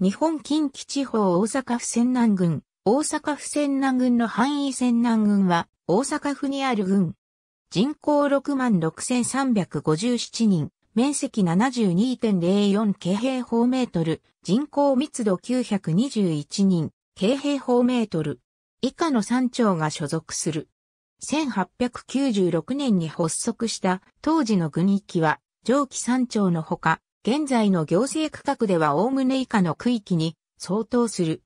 日本近畿地方大阪府泉南郡、大阪府泉南郡の範囲泉南郡は、大阪府にある郡。人口66,357人、面積72.04京平方メートル、人口密度921人、京平方メートル。以下の3町が所属する。1896年に発足した当時の郡域は、上記3町のほか、現在の行政区画では概ね以下の区域に相当する。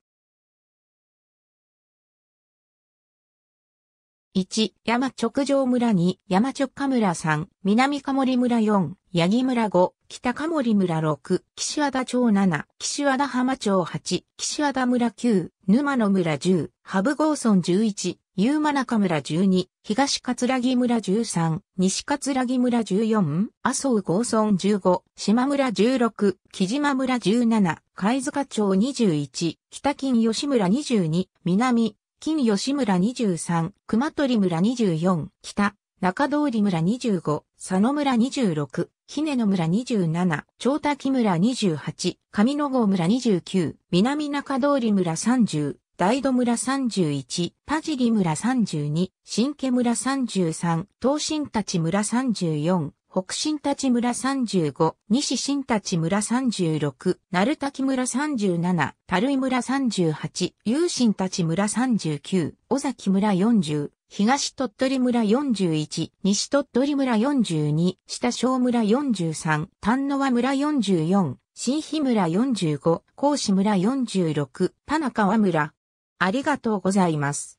1、山直上村2、山直下村3、南かもり村4、八木村5、北かもり村6、岸和田町7、岸和田浜町8、岸和田村9、沼野村10、ハブ郷村11、ゆ夕間中村12、東かつらぎ村13、西かつらぎ村14、麻生郷村15、島村16、木島村17、貝塚町21、北金吉村22、南、金吉村23、熊取村24、北、中通村25、佐野村26、ひねの村27、長滝村28、上野郷村29、南中通村30、大戸村31、パジリ村32、新家村33、東新立村34、北新立村35、西新立村36、鳴滝村37、樽井村38、有新立村39、尾崎村40、東鳥取村41、西鳥取村42、下小村43、丹野和村44、新日村45、甲子村46、田中川村、ありがとうございます。